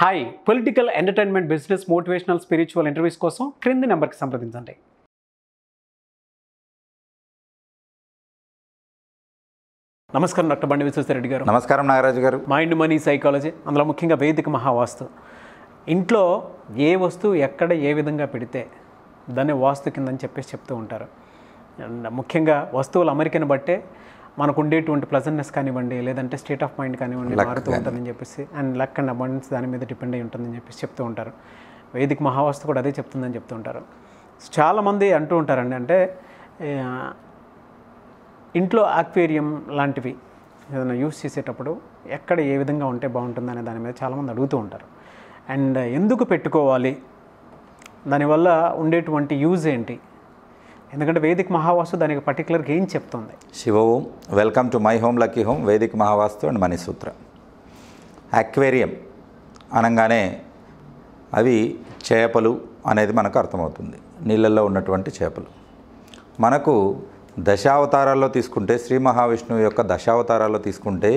Hi political entertainment business motivational spiritual interviews కోసం క్రింది నెంబర్కి సంప్రదించండి నమస్కారం డాక్టర్ బండి విశ్వేశ్వరరెడ్డి గారు నమస్కారం నాగరాజు గారు మైండ్ మనీ సైకాలజీ అందులో ముఖ్యంగా వేదిక మహావాస్తు ఇంట్లో ఏ వస్తువు ఎక్కడ ఏ విధంగా పెడితే దాన్ని వాస్తు కిందని చెప్పేసి చెప్తూ ఉంటారు ముఖ్యంగా వస్తువుల అమరికను బట్టే మనకు ఉండేటువంటి ప్లజెంట్నెస్ కానివ్వండి లేదంటే స్టేట్ ఆఫ్ మైండ్ కానివ్వండి మారుతూ ఉంటుందని చెప్పేసి అండ్ లక్ అండ్ అబండెన్స్ దాని మీద డిపెండ్ అయి ఉంటుందని చెప్పేసి చెప్తూ ఉంటారు వేదిక మహావస్తు కూడా అదే చెప్తుందని చెప్తూ ఉంటారు చాలామంది అంటూ ఉంటారండి అంటే ఇంట్లో ఆక్వేరియం లాంటివి ఏదైనా యూస్ చేసేటప్పుడు ఎక్కడ ఏ విధంగా ఉంటే బాగుంటుంది అనే దాని మీద చాలామంది అడుగుతూ ఉంటారు అండ్ ఎందుకు పెట్టుకోవాలి దానివల్ల ఉండేటువంటి యూజ్ ఏంటి ఎందుకంటే వేదిక మహావాస్తు దానికి పర్టికులర్గా ఏం చెప్తుంది శివ ఓం welcome to my home lucky home వేదిక మహావాస్తు అండ్ మణిసూత్ర అక్వేరియం అనగానే అవి చేపలు అనేది మనకు అర్థమవుతుంది నీళ్ళల్లో ఉన్నటువంటి చేపలు మనకు దశావతారాల్లో తీసుకుంటే శ్రీ మహావిష్ణువు యొక్క దశావతారాల్లో తీసుకుంటే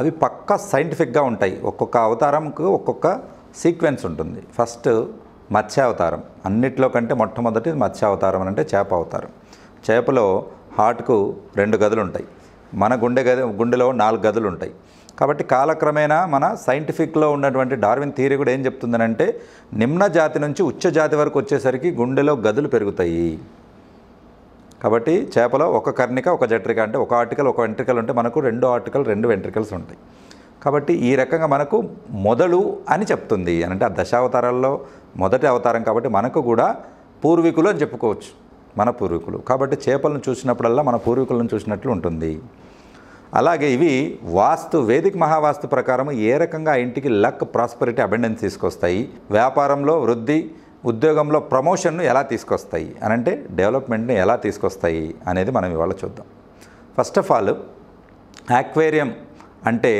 అవి పక్కా సైంటిఫిక్గా ఉంటాయి ఒక్కొక్క అవతారంకు ఒక్కొక్క సీక్వెన్స్ ఉంటుంది ఫస్ట్ మత్స్యావతారం అన్నిట్లో కంటే మొట్టమొదటి మత్స్యావతారం అని అంటే చేప అవతారం చేపలో హార్ట్కు రెండు గదులు ఉంటాయి మన గుండె గది గుండెలో నాలుగు గదులు ఉంటాయి కాబట్టి కాలక్రమేణా మన సైంటిఫిక్లో ఉన్నటువంటి డార్విన్ థియరీ కూడా ఏం చెప్తుందనంటే నిమ్న జాతి నుంచి ఉచ్చ జాతి వరకు వచ్చేసరికి గుండెలో గదులు పెరుగుతాయి కాబట్టి చేపలో ఒక కర్ణిక ఒక జట్రిక అంటే ఒక ఆర్టికల్ ఒక వెంట్రికల్ ఉంటే మనకు రెండు ఆర్టికల్ రెండు వెంట్రికల్స్ ఉంటాయి కాబట్టి ఈ రకంగా మనకు మొదలు అని చెప్తుంది అని అంటే ఆ దశావతారాల్లో మొదటి అవతారం కాబట్టి మనకు కూడా పూర్వీకులు అని చెప్పుకోవచ్చు మన పూర్వీకులు కాబట్టి చేపలను చూసినప్పుడల్లా మన పూర్వీకులను చూసినట్లు ఉంటుంది అలాగే ఇవి వాస్తు వేదిక మహావాస్తు ప్రకారం ఏ రకంగా ఇంటికి లక్ ప్రాస్పరిటీ అబెండెన్స్ తీసుకొస్తాయి వ్యాపారంలో వృద్ధి ఉద్యోగంలో ప్రమోషన్ను ఎలా తీసుకొస్తాయి అని అంటే డెవలప్మెంట్ని ఎలా తీసుకొస్తాయి అనేది మనం ఇవాళ చూద్దాం ఫస్ట్ ఆఫ్ ఆల్ యాక్వేరియం అంటే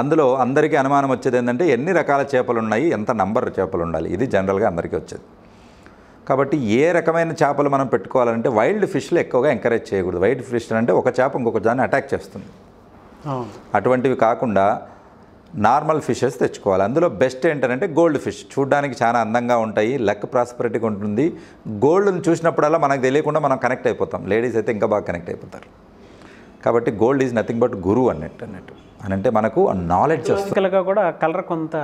అందులో అందరికీ అనుమానం వచ్చేది ఏంటంటే ఎన్ని రకాల చేపలు ఉన్నాయి ఎంత నంబర్ చేపలు ఉండాలి ఇది జనరల్గా అందరికీ వచ్చేది కాబట్టి ఏ రకమైన చేపలు మనం పెట్టుకోవాలంటే వైల్డ్ ఫిష్లు ఎక్కువగా ఎంకరేజ్ చేయకూడదు వైల్డ్ ఫిష్ అంటే ఒక చేప ఇంకొక దాన్ని అటాక్ చేస్తుంది అటువంటివి కాకుండా నార్మల్ ఫిషెస్ తెచ్చుకోవాలి అందులో బెస్ట్ ఏంటంటే గోల్డ్ ఫిష్ చూడడానికి చాలా అందంగా ఉంటాయి లక్ ప్రాస్పరిటీగా ఉంటుంది గోల్డ్ని చూసినప్పుడల్లా మనకు తెలియకుండా మనం కనెక్ట్ అయిపోతాం లేడీస్ అయితే ఇంకా బాగా కనెక్ట్ అయిపోతారు కాబట్టి gold is nothing but guru అన్నట్టు అన్నట్టు అని అంటే మనకు నాలెడ్జ్ వస్తుంది కూడా కలర్ కొంత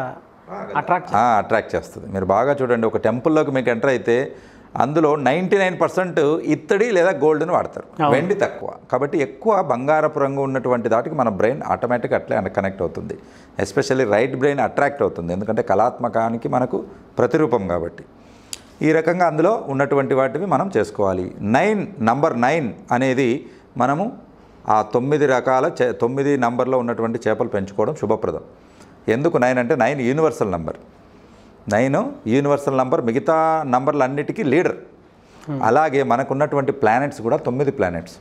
అట్రాక్ట్ అట్రాక్ట్ చేస్తుంది మీరు బాగా చూడండి ఒక టెంపుల్లోకి మీకు ఎంటర్ అయితే అందులో నైంటీ నైన్ పర్సెంట్ ఇత్తడి లేదా గోల్డ్ని వాడతారు వెండి తక్కువ కాబట్టి ఎక్కువ బంగారపు రంగు ఉన్నటువంటి దాటికి మన బ్రెయిన్ ఆటోమేటిక్ అట్లే కనెక్ట్ అవుతుంది ఎస్పెషల్లీ రైట్ బ్రెయిన్ అట్రాక్ట్ అవుతుంది ఎందుకంటే కళాత్మకానికి మనకు ప్రతిరూపం కాబట్టి ఈ రకంగా అందులో ఉన్నటువంటి వాటివి మనం చేసుకోవాలి నైన్ నంబర్ నైన్ అనేది మనము ఆ తొమ్మిది రకాల చే తొమ్మిది నంబర్లో ఉన్నటువంటి చేపలు పెంచుకోవడం శుభప్రదం ఎందుకు నైన్ అంటే nine universal number nine universal number మిగతా నంబర్లు అన్నిటికీ లీడర్ hmm. అలాగే మనకున్నటువంటి ప్లానెట్స్ కూడా తొమ్మిది ప్లానెట్స్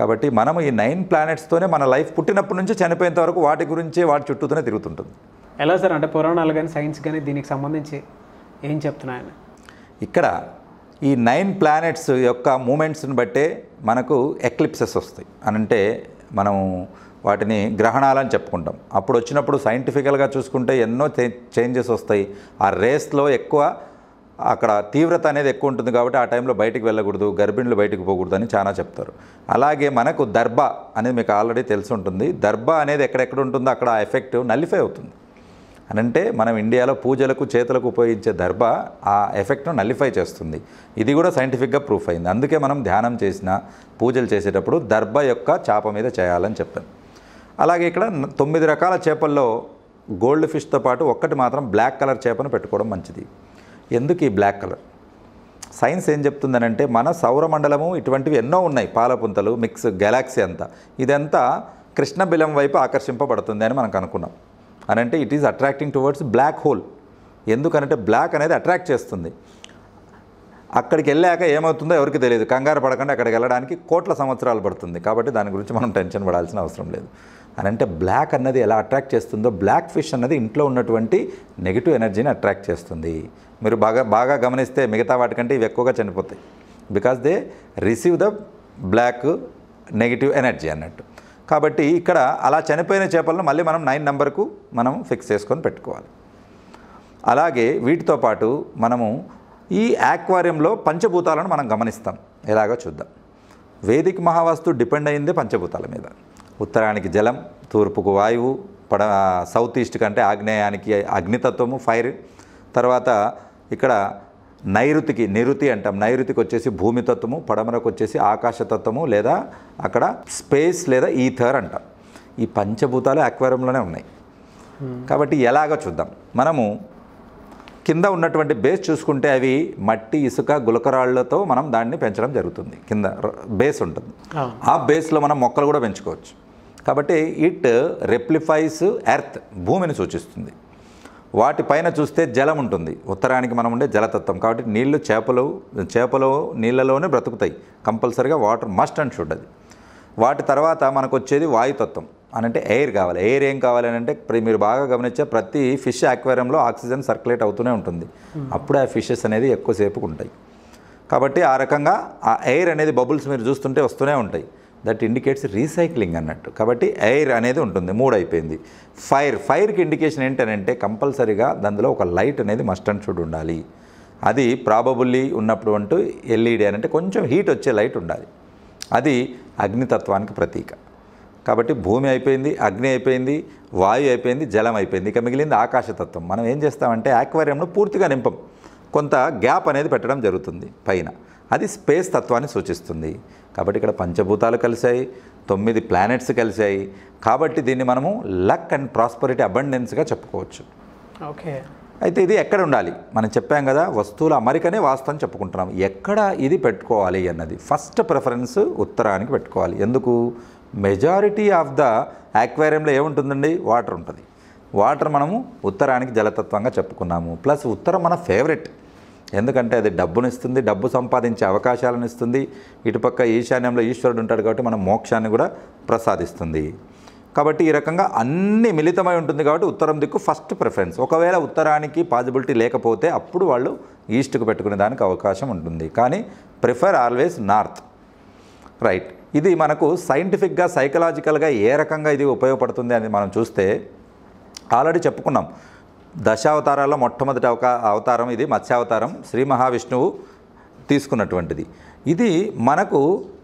కాబట్టి మనం ఈ నైన్ ప్లానెట్స్తోనే మన లైఫ్ పుట్టినప్పటి నుంచి చనిపోయేంత వరకు వాటి గురించి వాటి చుట్టూతోనే తిరుగుతుంటుంది ఎలా సార్ అంటే పురాణాలు కానీ సైన్స్ కానీ దీనికి సంబంధించి ఏం చెప్తున్నాయని ఇక్కడ ఈ నైన్ ప్లానెట్స్ యొక్క మూమెంట్స్ని బట్టే మనకు ఎక్లిప్సెస్ వస్తాయి అని అంటే మనం వాటిని గ్రహణాలని చెప్పుకుంటాం అప్పుడు వచ్చినప్పుడు సైంటిఫికల్గా చూసుకుంటే ఎన్నో చేంజెస్ వస్తాయి ఆ రేస్లో ఎక్కువ అక్కడ తీవ్రత అనేది ఎక్కువ ఉంటుంది కాబట్టి ఆ టైంలో బయటికి వెళ్ళకూడదు గర్భిణులు బయటికి పోకూడదు అని చాలా చెప్తారు అలాగే మనకు దర్భ అనేది మీకు ఆల్రెడీ తెలిసి ఉంటుంది దర్భ అనేది ఎక్కడెక్కడ ఉంటుందో అక్కడ ఆ ఎఫెక్ట్ నలిఫై అవుతుంది అని అంటే మనం ఇండియాలో పూజలకు చేతులకు ఉపయోగించే దర్భ ఆ ఎఫెక్ట్ను నల్లిఫై చేస్తుంది ఇది కూడా సైంటిఫిక్గా ప్రూఫ్ అయింది అందుకే మనం ధ్యానం చేసిన పూజలు చేసేటప్పుడు దర్భ యొక్క చేప మీద చేయాలని చెప్పాను అలాగే ఇక్కడ తొమ్మిది రకాల చేపల్లో గోల్డ్ ఫిష్తో పాటు ఒక్కటి మాత్రం బ్లాక్ కలర్ చేపను పెట్టుకోవడం మంచిది ఎందుకు ఈ బ్లాక్ కలర్ సైన్స్ ఏం చెప్తుందనంటే మన సౌరమండలము ఇటువంటివి ఎన్నో ఉన్నాయి పాలపుంతలు మిక్స్ గెలాక్సీ అంతా ఇదంతా కృష్ణబిలం వైపు ఆకర్షింపబడుతుంది అని మనకు అనుకున్నాం అని అంటే it is attracting towards black hole ఎందుకనంటే బ్లాక్ అనేది అట్రాక్ట్ చేస్తుంది అక్కడికి వెళ్ళాక ఏమవుతుందో ఎవరికి తెలియదు కంగారు పడకుండా అక్కడికి వెళ్ళడానికి కోట్ల సంవత్సరాలు పడుతుంది కాబట్టి దాని గురించి మనం టెన్షన్ పడాల్సిన అవసరం లేదు అని అంటే బ్లాక్ అన్నది ఎలా అట్రాక్ట్ చేస్తుందో బ్లాక్ ఫిష్ అన్నది ఇంట్లో ఉన్నటువంటి నెగిటివ్ ఎనర్జీని అట్రాక్ట్ చేస్తుంది మీరు బాగా బాగా గమనిస్తే మిగతా వాటికంటే ఇవి ఎక్కువగా చనిపోతాయి because they receive the black negative energy అన్నట్టు కాబట్టి ఇక్కడ అలా చనిపోయిన చేపలను మళ్ళీ మనం నైన్ నెంబర్కు మనం ఫిక్స్ చేసుకొని పెట్టుకోవాలి అలాగే వీటితో పాటు మనము ఈ యాక్వారియంలో పంచభూతాలను మనం గమనిస్తాం ఎలాగో చూద్దాం వేదిక మహావాస్తు డిపెండ్ అయిందే పంచభూతాల మీద ఉత్తరానికి జలం తూర్పుకు వాయువు పడ సౌత్ ఈస్ట్ కంటే ఆగ్నేయానికి అగ్నితత్వము ఫైర్ తర్వాత ఇక్కడ నైరుతికి నిరుతి అంటాం నైరుతికి వచ్చేసి భూమితత్వము పడమరకు వచ్చేసి ఆకాశతత్వము లేదా అక్కడ స్పేస్ లేదా ఈథర్ అంటాం ఈ పంచభూతాలు అక్వేరియంలోనే ఉన్నాయి hmm. కాబట్టి ఎలాగో చూద్దాం మనము కింద ఉన్నటువంటి బేస్ చూసుకుంటే అవి మట్టి ఇసుక గులకరాళ్లతో మనం దాన్ని పెంచడం జరుగుతుంది కింద బేస్ ఉంటుంది ఆ బేస్లో మనం మొక్కలు కూడా పెంచుకోవచ్చు కాబట్టి ఇట్ రెప్లిఫైస్ ఎర్త్ భూమిని సూచిస్తుంది వాటిపైన చూస్తే జలం ఉంటుంది ఉత్తరానికి మనం ఉండే జలతత్వం కాబట్టి నీళ్లు చేపలు చేపలు నీళ్ళలోనే బ్రతుకుతాయి కంపల్సరిగా వాటర్ మస్ట్ అండ్ షుడ్ అది వాటి తర్వాత మనకు వచ్చేది వాయుతత్వం అని అంటే ఎయిర్ కావాలి ఎయిర్ ఏం కావాలి అంటే మీరు బాగా గమనించే ప్రతి ఫిష్ ఆక్వేరియంలో ఆక్సిజన్ సర్క్యులేట్ అవుతూనే ఉంటుంది అప్పుడే ఆ ఫిషెస్ అనేది ఎక్కువసేపు ఉంటాయి కాబట్టి ఆ రకంగా ఆ ఎయిర్ అనేది బబుల్స్ మీరు చూస్తుంటే వస్తూనే ఉంటాయి దట్ ఇండికేట్స్ రీసైక్లింగ్ అన్నట్టు కాబట్టి ఎయిర్ అనేది ఉంటుంది మూడు అయిపోయింది ఫైర్ ఫైర్కి ఇండికేషన్ ఏంటనంటే కంపల్సరీగా దానిలో ఒక లైట్ అనేది మస్ట్ అండ్ షుడ్ ఉండాలి అది ప్రాబబుల్లీ ఉన్నప్పుడు అంటూ ఎల్ఈడి అని అంటే కొంచెం హీట్ వచ్చే లైట్ ఉండాలి అది అగ్నితత్వానికి ప్రతీక కాబట్టి భూమి అయిపోయింది అగ్ని అయిపోయింది వాయు అయిపోయింది జలం అయిపోయింది ఇక మిగిలింది ఆకాశతత్వం మనం ఏం చేస్తామంటే ఆక్వేరియంను పూర్తిగా నింపం కొంత గ్యాప్ అనేది పెట్టడం జరుగుతుంది పైన అది స్పేస్ తత్వాన్ని సూచిస్తుంది కాబట్టి ఇక్కడ పంచభూతాలు కలిశాయి తొమ్మిది ప్లానెట్స్ కలిశాయి కాబట్టి దీన్ని మనము లక్ అండ్ ప్రాస్పరిటీ అబండెన్స్గా చెప్పుకోవచ్చు ఓకే అయితే ఇది ఎక్కడ ఉండాలి మనం చెప్పాం కదా వస్తువుల అమరికనే వాస్తవం చెప్పుకుంటున్నాం ఎక్కడ ఇది పెట్టుకోవాలి అన్నది ఫస్ట్ ప్రిఫరెన్స్ ఉత్తరానికి పెట్టుకోవాలి ఎందుకు మెజారిటీ ఆఫ్ ద ఆక్వేరియంలో ఏముంటుందండి వాటర్ ఉంటుంది వాటర్ మనము ఉత్తరానికి జలతత్వంగా చెప్పుకున్నాము ప్లస్ ఉత్తరం మన ఫేవరెట్ ఎందుకంటే అది డబ్బును ఇస్తుంది డబ్బు సంపాదించే అవకాశాలను ఇస్తుంది ఇటుపక్క ఈశాన్యంలో ఈశ్వరుడు ఉంటాడు కాబట్టి మనం మోక్షాన్ని కూడా ప్రసాదిస్తుంది కాబట్టి ఈ రకంగా అన్ని మిళితమై ఉంటుంది కాబట్టి ఉత్తరం దిక్కు ఫస్ట్ ప్రిఫరెన్స్ ఒకవేళ ఉత్తరానికి పాజిబిలిటీ లేకపోతే అప్పుడు వాళ్ళు ఈస్ట్కు పెట్టుకునే దానికి అవకాశం ఉంటుంది కానీ ప్రిఫర్ ఆల్వేస్ నార్త్ రైట్ ఇది మనకు సైంటిఫిక్గా సైకలాజికల్గా ఏ రకంగా ఇది ఉపయోగపడుతుంది అని మనం చూస్తే ఆల్రెడీ చెప్పుకున్నాం దశావతారాల్లో మొట్టమొదటి అవకా అవతారం ఇది మత్స్యావతారం శ్రీ మహావిష్ణువు తీసుకున్నటువంటిది ఇది మనకు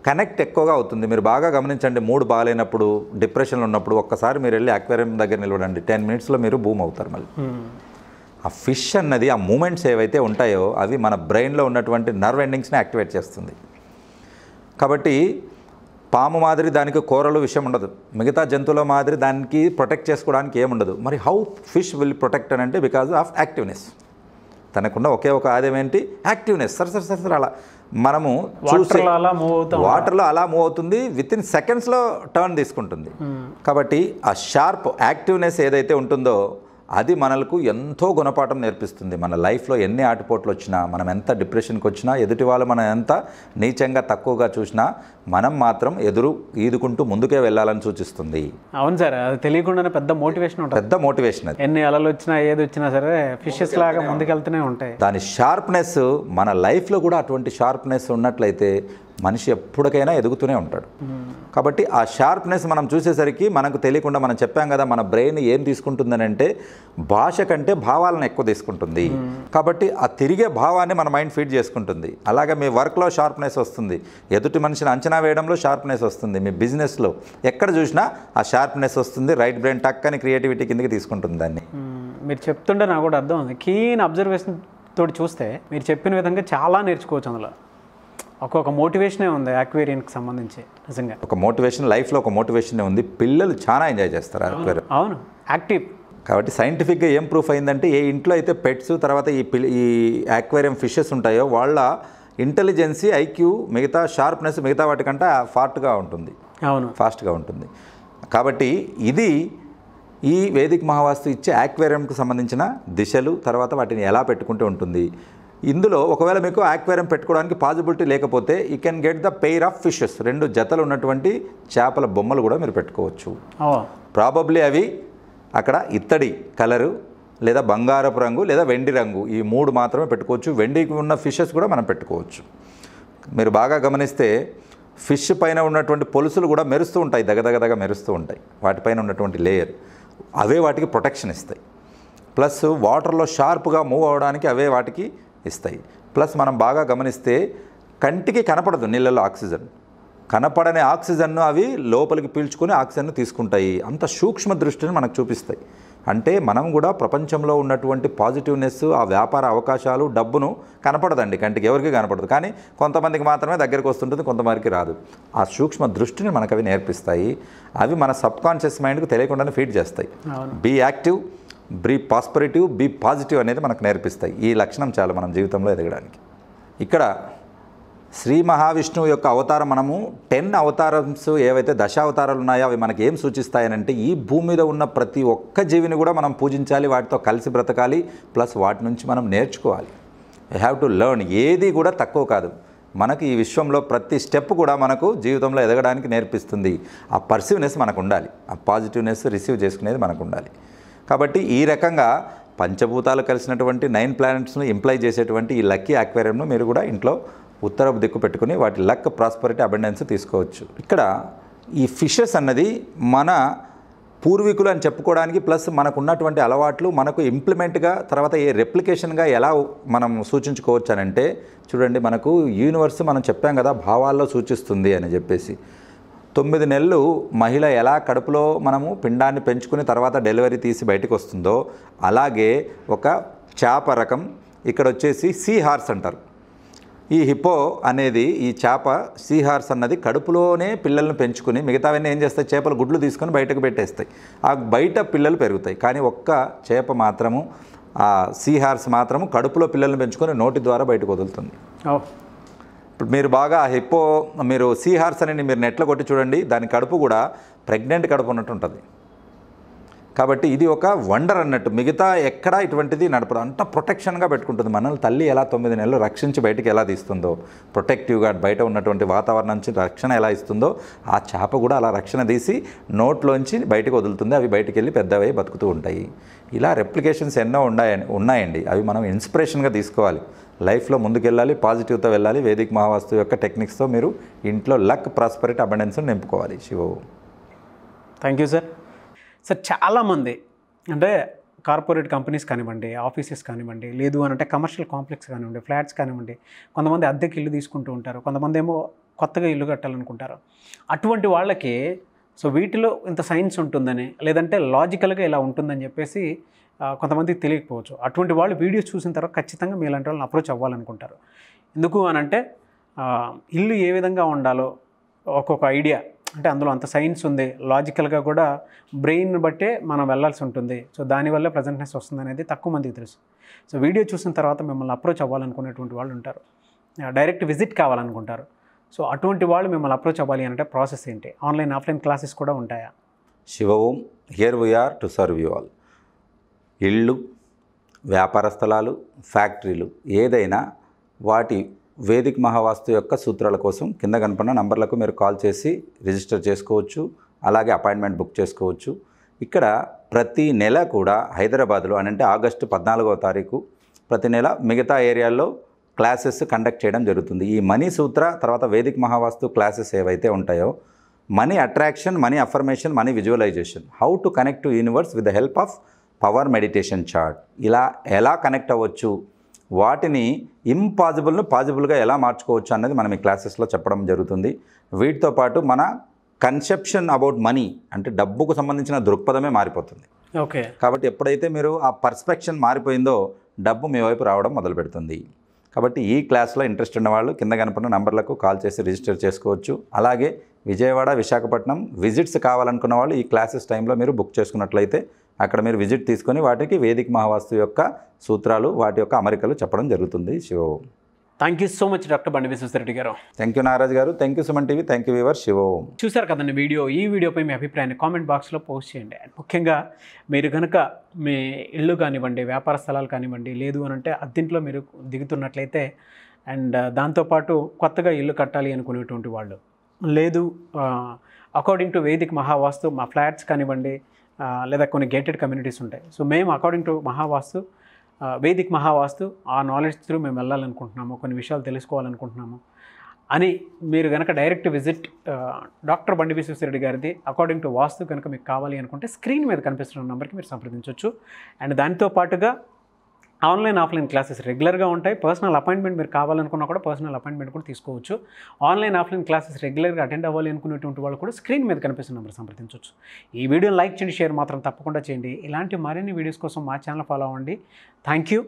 కనెక్ట్ ఎక్కువగా అవుతుంది మీరు బాగా గమనించండి మూడు బాగాలేనప్పుడు డిప్రెషన్లో ఉన్నప్పుడు ఒక్కసారి మీరు వెళ్ళి అక్వేరియం దగ్గర నిలవడండి టెన్ మినిట్స్లో మీరు భూమి అవుతారు మళ్ళీ ఆ ఫిష్ అన్నది ఆ మూమెంట్స్ ఏవైతే ఉంటాయో అవి మన బ్రెయిన్లో ఉన్నటువంటి నర్వ్ ఎండింగ్స్ని యాక్టివేట్ చేస్తుంది కాబట్టి పాము మాదిరి దానికి కూరలు విషయం ఉండదు మిగతా జంతువుల మాదిరి దానికి ప్రొటెక్ట్ చేసుకోవడానికి ఏముండదు మరి హౌ ఫిష్ విల్ ప్రొటెక్ట్ అని అంటే బికాజ్ ఆఫ్ యాక్టివ్నెస్ తనకుండా ఒకే ఒక ఆదాయం ఏంటి యాక్టివ్నెస్ సరే సరే సరే అలా మనము చూసే వాటర్లో అలా మూవ్ అవుతుంది విత్ ఇన్ సెకండ్స్లో టర్న్ తీసుకుంటుంది hmm. కాబట్టి ఆ షార్ప్ యాక్టివ్నెస్ ఏదైతే ఉంటుందో అది మనకు ఎంతో గుణపాఠం నేర్పిస్తుంది మన లైఫ్లో ఎన్ని ఆటపోట్లు వచ్చినా మనం ఎంత డిప్రెషన్కి వచ్చినా ఎదుటి వాళ్ళు మనం ఎంత నీచంగా తక్కువగా చూసినా మనం మాత్రం ఎదురు ఈదుకుంటూ ముందుకే వెళ్ళాలని సూచిస్తుంది అవును సార్ అది తెలియకుండానే పెద్ద మోటివేషన్ ఉంటుంది పెద్ద మోటివేషన్ అది ఎన్ని అలలు వచ్చినా ఏది వచ్చినా సరే ఫిషెస్ లాగా ముందుకెళ్తూనే ఉంటాయి దాని షార్ప్నెస్ మన లైఫ్లో కూడా అటువంటి షార్ప్నెస్ ఉన్నట్లయితే మనిషి ఎప్పటికైనా ఎదుగుతూనే ఉంటాడు కాబట్టి ఆ షార్ప్నెస్ మనం చూసేసరికి మనకు తెలియకుండా మనం చెప్పాం కదా మన బ్రెయిన్ ఏం తీసుకుంటుందని అంటే భాష కంటే భావాలను ఎక్కువ తీసుకుంటుంది కాబట్టి ఆ తిరిగే భావాన్ని మన మైండ్ ఫీడ్ చేసుకుంటుంది అలాగే మీ వర్క్లో షార్ప్నెస్ వస్తుంది ఎదుటి మనిషిని అంచనా వేయడంలో షార్ప్నెస్ వస్తుంది మీ బిజినెస్లో ఎక్కడ చూసినా ఆ షార్ప్నెస్ వస్తుంది రైట్ బ్రెయిన్ టక్ అని క్రియేటివిటీ కిందకి తీసుకుంటుంది దాన్ని మీరు చెప్తుంటే నాకు కూడా అర్థం ఉంది కీన్ అబ్జర్వేషన్ తోటి చూస్తే మీరు చెప్పిన విధంగా చాలా నేర్చుకోవచ్చు అందులో ఒక్కొక్క మోటివేషనే ఉంది యాక్వేరియన్కి సంబంధించి నిజంగా ఒక మోటివేషన్ లైఫ్లో ఒక మోటివేషనే ఉంది పిల్లలు చాలా ఎంజాయ్ చేస్తారు యాక్వేరియం అవును యాక్టివ్ కాబట్టి సైంటిఫిక్గా ఏం ప్రూఫ్ అయిందంటే ఏ ఇంట్లో అయితే పెట్స్ తర్వాత ఈ పిల్ ఈ యాక్వేరియం ఫిషెస్ ఉంటాయో వాళ్ళ ఇంటెలిజెన్సీ ఐక్యూ మిగతా షార్ప్నెస్ మిగతా వాటికంటే ఫాస్ట్గా ఉంటుంది అవును ఫాస్ట్గా ఉంటుంది కాబట్టి ఇది ఈ వేదిక మహావాస్తు ఇచ్చే యాక్వేరియంకు సంబంధించిన దిశలు తర్వాత వాటిని ఎలా పెట్టుకుంటూ ఉంటుంది ఇందులో ఒకవేళ మీకు ఆక్వేరియం పెట్టుకోవడానికి పాజిబిలిటీ లేకపోతే you can get the pair of fishes రెండు జతలు ఉన్నటువంటి చేపల బొమ్మలు కూడా మీరు పెట్టుకోవచ్చు ప్రాబబ్లీ అవి అక్కడ ఇత్తడి కలరు లేదా బంగారపు రంగు లేదా వెండి రంగు ఈ మూడు మాత్రమే పెట్టుకోవచ్చు వెండికి ఉన్న ఫిషెస్ కూడా మనం పెట్టుకోవచ్చు మీరు బాగా గమనిస్తే ఫిష్ పైన ఉన్నటువంటి పొలుసులు కూడా మెరుస్తూ ఉంటాయి దగదగదగ మెరుస్తూ ఉంటాయి వాటిపైన ఉన్నటువంటి లేయర్ అవే వాటికి ప్రొటెక్షన్ ఇస్తాయి ప్లస్ వాటర్లో షార్ప్గా మూవ్ అవడానికి అవే వాటికి ఇస్తాయి ప్లస్ మనం బాగా గమనిస్తే కంటికి కనపడదు నీళ్ళలో ఆక్సిజన్ కనపడని ఆక్సిజన్ను అవి లోపలికి పీల్చుకొని ఆక్సిజన్ను తీసుకుంటాయి అంత సూక్ష్మ దృష్టిని మనకు చూపిస్తాయి అంటే మనం కూడా ప్రపంచంలో ఉన్నటువంటి పాజిటివ్నెస్ ఆ వ్యాపార అవకాశాలు డబ్బును కనపడదండి కంటికి ఎవరికి కనపడదు కానీ కొంతమందికి మాత్రమే దగ్గరికి వస్తుంటుంది కొంతమందికి రాదు ఆ సూక్ష్మ దృష్టిని మనకు అవి నేర్పిస్తాయి అవి మన సబ్కాన్షియస్ మైండ్కి తెలియకుండానే ఫీడ్ చేస్తాయి be active be prosperous be positive అనేది మనకు నేర్పిస్తాయి ఈ లక్షణం చాలు మనం జీవితంలో ఎదగడానికి ఇక్కడ శ్రీ మహావిష్ణువు యొక్క అవతారం మనము టెన్ అవతారంస్ ఏవైతే దశావతారాలు ఉన్నాయో అవి మనకి ఏం సూచిస్తాయనంటే ఈ భూమి మీద ఉన్న ప్రతి ఒక్క జీవిని కూడా మనం పూజించాలి వాటితో కలిసి బ్రతకాలి ప్లస్ వాటి నుంచి మనం నేర్చుకోవాలి ఐ హ్యావ్ టు లెర్న్ ఏది కూడా తక్కువ కాదు మనకు ఈ విశ్వంలో ప్రతి స్టెప్ కూడా మనకు జీవితంలో ఎదగడానికి నేర్పిస్తుంది ఆ పర్సివ్నెస్ మనకు ఉండాలి ఆ పాజిటివ్నెస్ రిసీవ్ చేసుకునేది మనకు ఉండాలి కాబట్టి ఈ రకంగా పంచభూతాలు కలిసినటువంటి నైన్ ప్లానెట్స్ను ఇంప్లై చేసేటువంటి ఈ లక్కీ ఆక్వేరియంను మీరు కూడా ఇంట్లో ఉత్తరపు దిక్కు పెట్టుకుని వాటి లక్ ప్రాస్పరిటీ అబెండెన్స్ తీసుకోవచ్చు ఇక్కడ ఈ ఫిషెస్ అన్నది మన పూర్వీకులు అని చెప్పుకోవడానికి ప్లస్ మనకున్నటువంటి అలవాట్లు మనకు ఇంప్లిమెంట్గా తర్వాత ఏ రెప్లికేషన్గా ఎలా మనం సూచించుకోవచ్చు అంటే చూడండి మనకు యూనివర్స్ మనం చెప్పాం కదా భావాల్లో సూచిస్తుంది అని చెప్పేసి తొమ్మిది నెలలు మహిళ ఎలా కడుపులో మనము పిండాన్ని పెంచుకుని తర్వాత డెలివరీ తీసి బయటకు వస్తుందో అలాగే ఒక చేప రకం ఇక్కడ వచ్చేసి సీ హార్స్ అంటారు ఈ హిప్పో అనేది ఈ చేప సీ హార్స్ అన్నది కడుపులోనే పిల్లలను పెంచుకుని మిగతావన్నీ ఏం చేస్తాయి చేపలు గుడ్లు తీసుకొని బయటకు పెట్టేస్తాయి ఆ బయట పిల్లలు పెరుగుతాయి కానీ ఒక్క చేప మాత్రము ఆ సీ హార్స్ మాత్రము కడుపులో పిల్లల్ని పెంచుకొని నోటి ద్వారా బయటకు వదులుతుంది ఇప్పుడు మీరు బాగా హిప్పో మీరు సీ హార్స్ అనేది మీరు నెట్లో కొట్టి చూడండి దాని కడుపు కూడా ప్రెగ్నెంట్ కడుపు ఉన్నట్టు ఉంటుంది కాబట్టి ఇది ఒక వండర్ అన్నట్టు మిగతా ఎక్కడా ఇటువంటిది నడపదు అంత ప్రొటెక్షన్గా పెట్టుకుంటుంది మనల్ని తల్లి ఎలా తొమ్మిది నెలలు రక్షించి బయటకు ఎలా తీస్తుందో ప్రొటెక్టివ్గా బయట ఉన్నటువంటి వాతావరణం నుంచి రక్షణ ఎలా ఇస్తుందో ఆ చేప కూడా అలా రక్షణ తీసి నోట్లోంచి బయటకు వదులుతుంది అవి బయటికి వెళ్ళి పెద్దవై బతుకుతూ ఉంటాయి ఇలా రెప్లికేషన్స్ ఎన్నో ఉన్నాయని ఉన్నాయండి అవి మనం ఇన్స్పిరేషన్గా తీసుకోవాలి లైఫ్లో ముందుకెళ్ళాలి పాజిటివ్తో వెళ్ళాలి వేదిక మహావాస్తు యొక్క టెక్నిక్స్తో మీరు ఇంట్లో లక్ ప్రాస్పరిటీ అబండెన్స్ని నింపుకోవాలి Shiva thank you sir sir చాలామంది అంటే కార్పొరేట్ కంపెనీస్ కానివ్వండి ఆఫీసెస్ కానివ్వండి లేదు అని అంటే కమర్షియల్ కాంప్లెక్స్ కానివ్వండి ఫ్లాట్స్ కానివ్వండి కొంతమంది అద్దెకి ఇల్లు తీసుకుంటూ ఉంటారు కొంతమంది ఏమో కొత్తగా ఇల్లు కట్టాలనుకుంటారు అటువంటి వాళ్ళకి సో వీటిలో ఇంత సైన్స్ ఉంటుందని లేదంటే లాజికల్గా ఇలా ఉంటుందని చెప్పేసి కొంతమందికి తెలియకపోవచ్చు అటువంటి వాళ్ళు వీడియోస్ చూసిన తర్వాత ఖచ్చితంగా మీలాంటి వాళ్ళని అప్రోచ్ అవ్వాలనుకుంటారు ఎందుకు అని అంటే ఇల్లు ఏ విధంగా ఉండాలో ఒక్కొక్క ఐడియా అంటే అందులో అంత సైన్స్ ఉంది లాజికల్గా కూడా బ్రెయిన్ బట్టే మనం వెళ్ళాల్సి ఉంటుంది సో దానివల్ల ప్రజెంట్నెస్ వస్తుంది అనేది తక్కువ మందికి తెలుసు సో వీడియో చూసిన తర్వాత మిమ్మల్ని అప్రోచ్ అవ్వాలనుకునేటువంటి వాళ్ళు ఉంటారు డైరెక్ట్ విజిట్ కావాలనుకుంటారు సో అటువంటి వాళ్ళు మిమ్మల్ని అప్రోచ్ అవ్వాలి అంటే ప్రాసెస్ ఏంటి ఆన్లైన్ ఆఫ్లైన్ క్లాసెస్ కూడా ఉంటాయా శివ ఓం here we are to serve you all ఇళ్ళు వ్యాపార స్థలాలు ఫ్యాక్టరీలు ఏదైనా వాటి వేదిక్ మహావాస్తు యొక్క సూత్రాల కోసం కింద కనపడిన నంబర్లకు మీరు కాల్ చేసి రిజిస్టర్ చేసుకోవచ్చు అలాగే అపాయింట్మెంట్ బుక్ చేసుకోవచ్చు ఇక్కడ ప్రతి నెల కూడా హైదరాబాద్లో అని అంటే ఆగస్టు పద్నాలుగవ తారీఖు ప్రతి నెల మిగతా ఏరియాల్లో క్లాసెస్ కండక్ట్ చేయడం జరుగుతుంది ఈ మనీ సూత్ర తర్వాత వేదిక మహావాస్తు క్లాసెస్ ఏవైతే ఉంటాయో money attraction money affirmation money visualisation how to connect to universe with the help of power meditation chart ఇలా ఎలా కనెక్ట్ అవ్వచ్చు వాటిని ఇంపాసిబుల్ను పాజిబుల్గా ఎలా మార్చుకోవచ్చు అన్నది మనం ఈ క్లాసెస్లో చెప్పడం జరుగుతుంది వీటితో పాటు మన కన్సెప్షన్ అబౌట్ మనీ అంటే డబ్బుకు సంబంధించిన దృక్పథమే మారిపోతుంది ఓకే కాబట్టి ఎప్పుడైతే మీరు ఆ పర్స్పెక్షన్ మారిపోయిందో డబ్బు మీ వైపు రావడం మొదలు పెడుతుంది కాబట్టి ఈ క్లాస్లో ఇంట్రెస్ట్ ఉన్న వాళ్ళు కింద కనపడిన నంబర్లకు కాల్ చేసి రిజిస్టర్ చేసుకోవచ్చు అలాగే విజయవాడ విశాఖపట్నం విజిట్స్ కావాలనుకున్న వాళ్ళు ఈ క్లాసెస్ టైంలో మీరు బుక్ చేసుకున్నట్లయితే అక్కడ మీరు విజిట్ తీసుకొని వాటికి వేదిక మహావాస్తు యొక్క సూత్రాలు వాటి యొక్క అమరికలు చెప్పడం జరుగుతుంది Shiva thank you so much doctor Bandi Vishwasareddy గారు థ్యాంక్ యూ నారాజ్ గారు thank you Suman TV thank you viewer Shiva చూసారు కదండి వీడియో ఈ వీడియోపై మీ అభిప్రాయాన్ని కామెంట్ బాక్స్లో పోస్ట్ చేయండి ముఖ్యంగా మీరు కనుక మీ ఇల్లు కానివ్వండి వ్యాపార స్థలాలు కానివ్వండి లేదు అని అంటే అద్దెంట్లో మీరు దిగుతున్నట్లయితే అండ్ దాంతోపాటు కొత్తగా ఇల్లు కట్టాలి అనుకునేటువంటి వాళ్ళు లేదు అకార్డింగ్ టు వేదిక మహావాస్తు మా ఫ్లాట్స్ కానివ్వండి లేదా కొన్ని గేటెడ్ కమ్యూనిటీస్ ఉంటాయి సో మేము according to Mahavastu Vedic Mahavastu ఆ నాలెడ్జ్ త్రూ మేము వెళ్ళాలనుకుంటున్నాము కొన్ని విషయాలు తెలుసుకోవాలనుకుంటున్నాము అని మీరు కనుక డైరెక్ట్ విజిట్ డాక్టర్ బండి విశ్వశ్రెడ్డి గారిది అకార్డింగ్ టు వాస్తు కనుక మీకు కావాలి అనుకుంటే స్క్రీన్ మీద కనిపిస్తున్న నెంబర్కి మీరు సంప్రదించవచ్చు అండ్ దానితో పాటుగా ఆన్లైన్ ఆఫ్లైన్ క్లాసెస్ రెగ్యులర్గా ఉంటాయి పర్సనల్ అపాయింట్మెంట్ మీరు కావాలనుకున్నా కూడా పర్సనల్ అపాయింట్మెంట్ కూడా తీసుకోవచ్చు ఆన్లైన్ ఆఫ్లైన్ క్లాసెస్ రెగ్యులర్గా అటెండ్ అవ్వాలి అనుకునేటువంటి వాళ్ళు కూడా స్క్రీన్ మీద కనిపిస్తున్న నెంబర్ సంప్రదించవచ్చు ఈ వీడియోని లైక్ చేయండి షేర్ మాత్రం తప్పకుండా చేయండి ఇలాంటి మరిన్ని వీడియోస్ కోసం మా ఛానల్ ఫాలో అవ్వండి థ్యాంక్ యూ